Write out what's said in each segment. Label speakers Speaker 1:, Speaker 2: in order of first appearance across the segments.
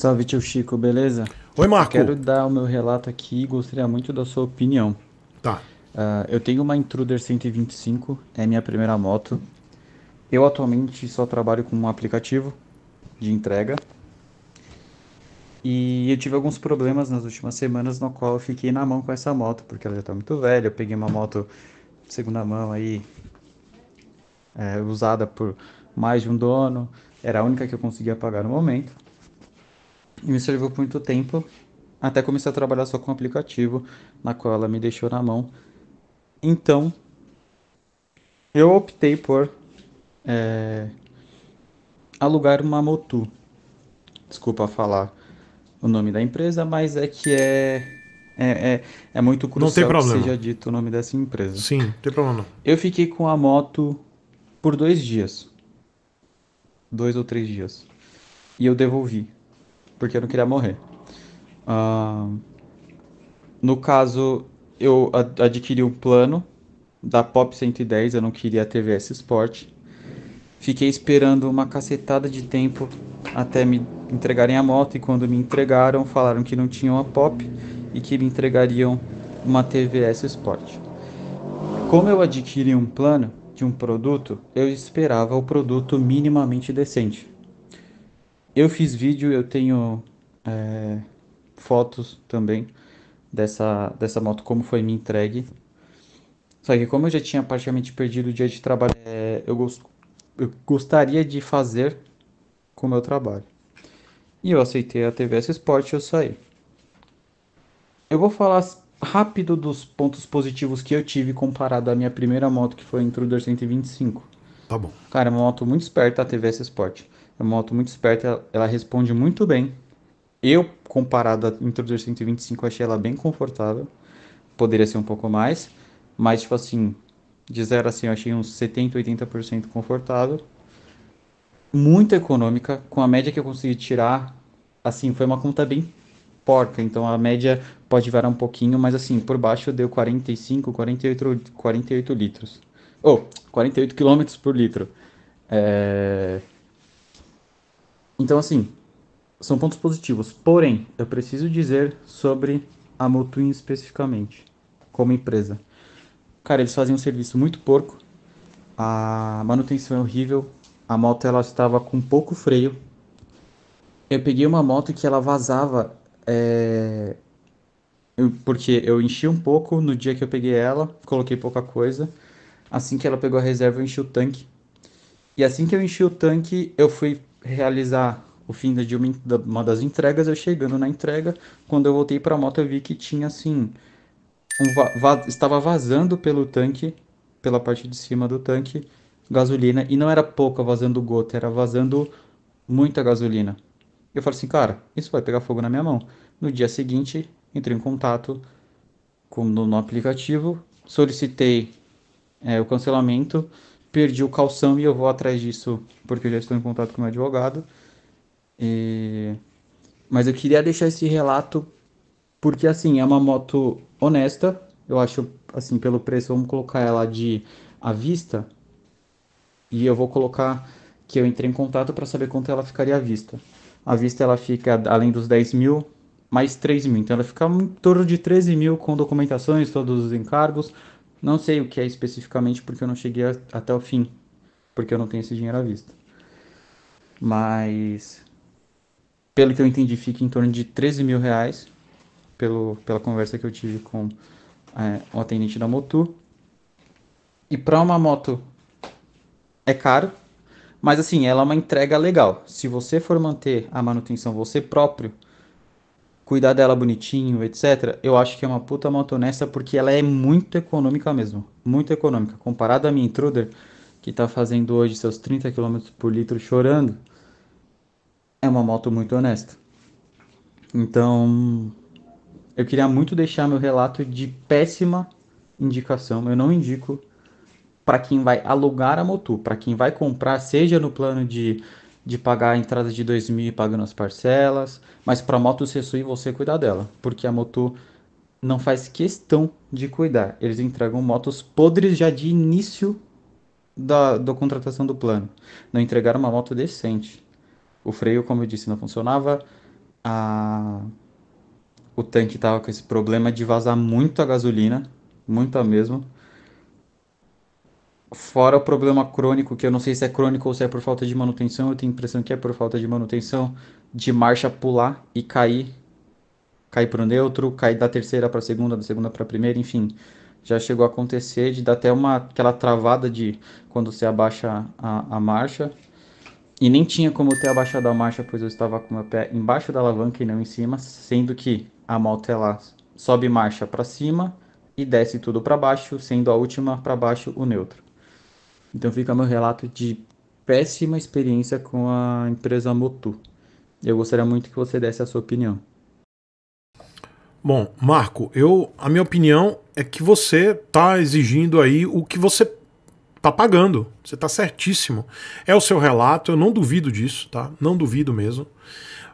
Speaker 1: Salve tio Chico, beleza? Oi, Marco. Eu quero dar o meu relato aqui e gostaria muito da sua opinião. Tá. Uh, eu tenho uma Intruder 125, é minha primeira moto. Eu atualmente só trabalho com um aplicativo de entrega. E eu tive alguns problemas nas últimas semanas, no qual eu fiquei na mão com essa moto, porque ela já tá muito velha. Eu peguei uma moto segunda mão aí, é, usada por mais de um dono. Era a única que eu conseguia pagar no momento e me serviu por muito tempo, até começar a trabalhar só com o aplicativo, na qual ela me deixou na mão. Então, eu optei por é, alugar uma Motu. Desculpa falar o nome da empresa, mas é que é é, é, é muito crucial que seja dito o nome dessa empresa. Sim, não tem problema. Eu fiquei com a moto por dois dias. Dois ou três dias. E eu devolvi porque eu não queria morrer. Uh, no caso, eu adquiri um plano da Pop 110, eu não queria a TVS Sport. Fiquei esperando uma cacetada de tempo até me entregarem a moto e quando me entregaram, falaram que não tinham a Pop e que me entregariam uma TVS Sport. Como eu adquiri um plano de um produto, eu esperava o produto minimamente decente. Eu fiz vídeo, eu tenho é, fotos também dessa, dessa moto, como foi me entregue. Só que como eu já tinha praticamente perdido o dia de trabalho, é, eu, gost, eu gostaria de fazer com o meu trabalho. E eu aceitei a TVS Sport e eu saí. Eu vou falar rápido dos pontos positivos que eu tive comparado à minha primeira moto, que foi a Intruder 125. Tá bom. Cara, é uma moto muito esperta, a TVS Sport é uma moto muito esperta, ela responde muito bem. Eu, comparado à Introducer 125, achei ela bem confortável. Poderia ser um pouco mais, mas tipo assim, de zero a 100 eu achei uns 70, 80% confortável. Muito econômica, com a média que eu consegui tirar, assim, foi uma conta bem porca, então a média pode variar um pouquinho, mas assim, por baixo deu 45, 48, 48 litros. Ou, oh, 48 quilômetros por litro. É... Então, assim, são pontos positivos. Porém, eu preciso dizer sobre a Motuin especificamente, como empresa. Cara, eles fazem um serviço muito porco, a manutenção é horrível, a moto ela estava com pouco freio. Eu peguei uma moto que ela vazava, é... porque eu enchi um pouco no dia que eu peguei ela, coloquei pouca coisa. Assim que ela pegou a reserva, eu enchi o tanque. E assim que eu enchi o tanque, eu fui realizar o fim de uma das entregas, eu chegando na entrega, quando eu voltei para a moto eu vi que tinha assim um va va estava vazando pelo tanque, pela parte de cima do tanque, gasolina e não era pouca vazando gota, era vazando muita gasolina. Eu falei assim, cara, isso vai pegar fogo na minha mão. No dia seguinte, entrei em contato com no, no aplicativo, solicitei é, o cancelamento perdi o calção e eu vou atrás disso porque eu já estou em contato com meu advogado. E... Mas eu queria deixar esse relato porque, assim, é uma moto honesta. Eu acho, assim, pelo preço, vamos colocar ela de à vista. E eu vou colocar que eu entrei em contato para saber quanto ela ficaria à vista. À vista ela fica, além dos 10 mil, mais 3 mil. Então ela fica em torno de 13 mil com documentações, todos os encargos, não sei o que é especificamente porque eu não cheguei a, até o fim, porque eu não tenho esse dinheiro à vista. Mas, pelo que eu entendi, fica em torno de 13 mil reais, pelo, pela conversa que eu tive com é, o atendente da Motu. E para uma moto é caro, mas assim, ela é uma entrega legal. Se você for manter a manutenção você próprio, cuidar dela bonitinho, etc., eu acho que é uma puta moto honesta porque ela é muito econômica mesmo. Muito econômica. Comparado à minha Intruder, que tá fazendo hoje seus 30 km por litro chorando, é uma moto muito honesta. Então, eu queria muito deixar meu relato de péssima indicação. Eu não indico para quem vai alugar a moto, para quem vai comprar, seja no plano de de pagar a entrada de dois mil e pagando as parcelas, mas para a moto Sessui você cuidar dela, porque a moto não faz questão de cuidar. Eles entregam motos podres já de início da, da contratação do plano. Não entregaram uma moto decente. O freio, como eu disse, não funcionava. A... O tanque estava com esse problema de vazar muito a gasolina, muita mesmo. Fora o problema crônico, que eu não sei se é crônico ou se é por falta de manutenção, eu tenho a impressão que é por falta de manutenção, de marcha pular e cair. Cair para o neutro, cair da terceira para a segunda, da segunda para a primeira, enfim. Já chegou a acontecer de dar até uma, aquela travada de quando você abaixa a, a marcha. E nem tinha como eu ter abaixado a marcha, pois eu estava com o meu pé embaixo da alavanca e não em cima, sendo que a moto ela sobe marcha para cima e desce tudo para baixo, sendo a última para baixo o neutro. Então fica meu relato de péssima experiência com a empresa Motu. Eu gostaria muito que você desse a sua opinião. Bom, Marco, eu a minha opinião
Speaker 2: é que você está exigindo aí o que você está pagando. Você está certíssimo. É o seu relato, eu não duvido disso, tá? Não duvido mesmo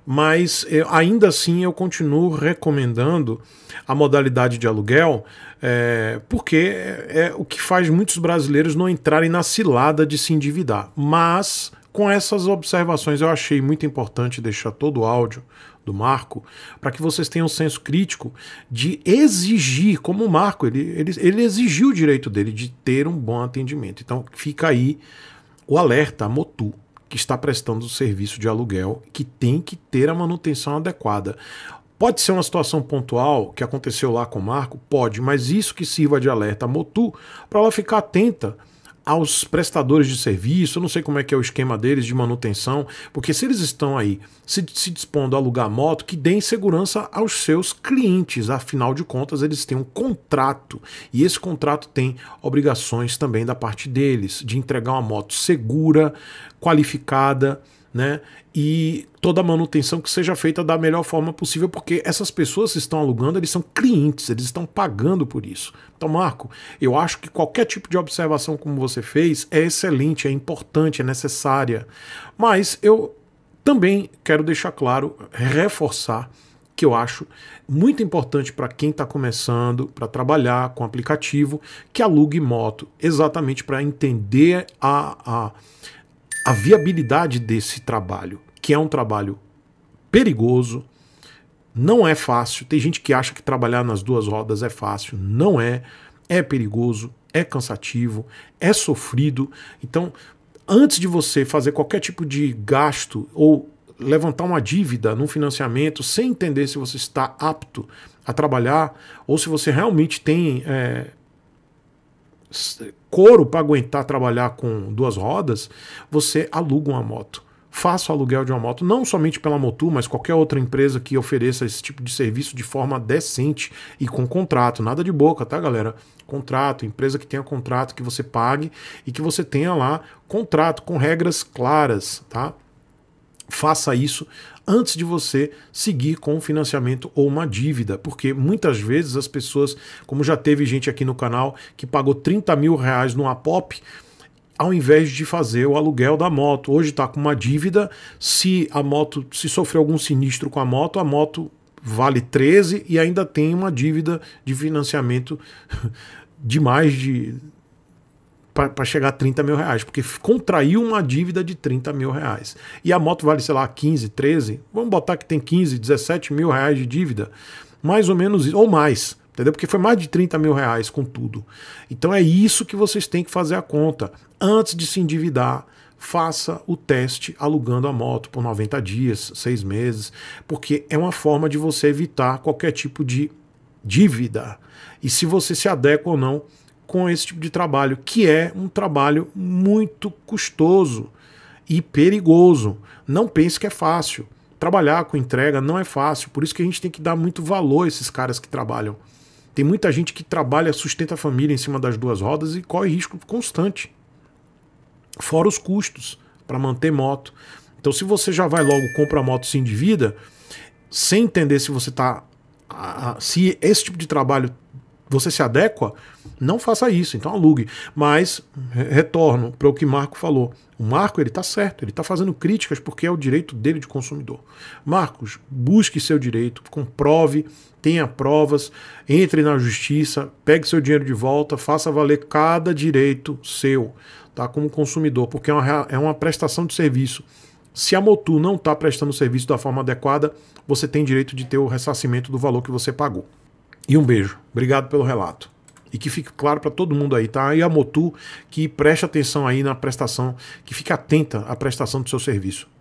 Speaker 2: mas eh, ainda assim eu continuo recomendando a modalidade de aluguel, é, porque eh, é o que faz muitos brasileiros não entrarem na cilada de se endividar. Mas com essas observações eu achei muito importante deixar todo o áudio do Marco, para que vocês tenham um senso crítico de exigir, como o Marco, ele, ele, ele exigiu o direito dele de ter um bom atendimento. Então fica aí o alerta, a Motu que está prestando o serviço de aluguel, que tem que ter a manutenção adequada. Pode ser uma situação pontual que aconteceu lá com o Marco? Pode, mas isso que sirva de alerta a Motu para ela ficar atenta aos prestadores de serviço, eu não sei como é que é o esquema deles de manutenção, porque se eles estão aí se, se dispondo a alugar moto, que deem segurança aos seus clientes, afinal de contas eles têm um contrato e esse contrato tem obrigações também da parte deles de entregar uma moto segura, qualificada, né? E toda a manutenção que seja feita da melhor forma possível, porque essas pessoas que estão alugando, eles são clientes, eles estão pagando por isso. Então, Marco, eu acho que qualquer tipo de observação como você fez é excelente, é importante, é necessária. Mas eu também quero deixar claro, reforçar que eu acho muito importante para quem está começando, para trabalhar com aplicativo, que alugue moto, exatamente para entender a, a a viabilidade desse trabalho, que é um trabalho perigoso, não é fácil. Tem gente que acha que trabalhar nas duas rodas é fácil, não é. É perigoso, é cansativo, é sofrido. Então, antes de você fazer qualquer tipo de gasto ou levantar uma dívida num financiamento sem entender se você está apto a trabalhar ou se você realmente tem é, couro para aguentar trabalhar com duas rodas, você aluga uma moto. Faça o aluguel de uma moto, não somente pela Motu mas qualquer outra empresa que ofereça esse tipo de serviço de forma decente e com contrato. Nada de boca, tá, galera? Contrato, empresa que tenha contrato, que você pague e que você tenha lá contrato com regras claras, tá? faça isso antes de você seguir com um financiamento ou uma dívida, porque muitas vezes as pessoas, como já teve gente aqui no canal que pagou 30 mil reais no Apop, ao invés de fazer o aluguel da moto. Hoje está com uma dívida, se a moto, se sofrer algum sinistro com a moto, a moto vale 13 e ainda tem uma dívida de financiamento de mais de para chegar a 30 mil reais, porque contraiu uma dívida de 30 mil reais. E a moto vale, sei lá, 15, 13, vamos botar que tem 15, 17 mil reais de dívida, mais ou menos, ou mais, entendeu? Porque foi mais de 30 mil reais com tudo. Então é isso que vocês têm que fazer a conta. Antes de se endividar, faça o teste alugando a moto por 90 dias, 6 meses, porque é uma forma de você evitar qualquer tipo de dívida. E se você se adequa ou não com esse tipo de trabalho, que é um trabalho muito custoso e perigoso. Não pense que é fácil. Trabalhar com entrega não é fácil, por isso que a gente tem que dar muito valor a esses caras que trabalham. Tem muita gente que trabalha, sustenta a família em cima das duas rodas e corre risco constante. Fora os custos para manter moto. Então, se você já vai logo, compra a moto, sem dívida sem entender se você está. Se esse tipo de trabalho você se adequa, não faça isso, então alugue. Mas retorno para o que Marco falou. O Marco ele está certo, ele está fazendo críticas porque é o direito dele de consumidor. Marcos, busque seu direito, comprove, tenha provas, entre na justiça, pegue seu dinheiro de volta, faça valer cada direito seu, tá? Como consumidor, porque é uma, é uma prestação de serviço. Se a motu não está prestando o serviço da forma adequada, você tem direito de ter o ressarcimento do valor que você pagou. E um beijo. Obrigado pelo relato. E que fique claro para todo mundo aí, tá? E a Motu que preste atenção aí na prestação, que fique atenta à prestação do seu serviço.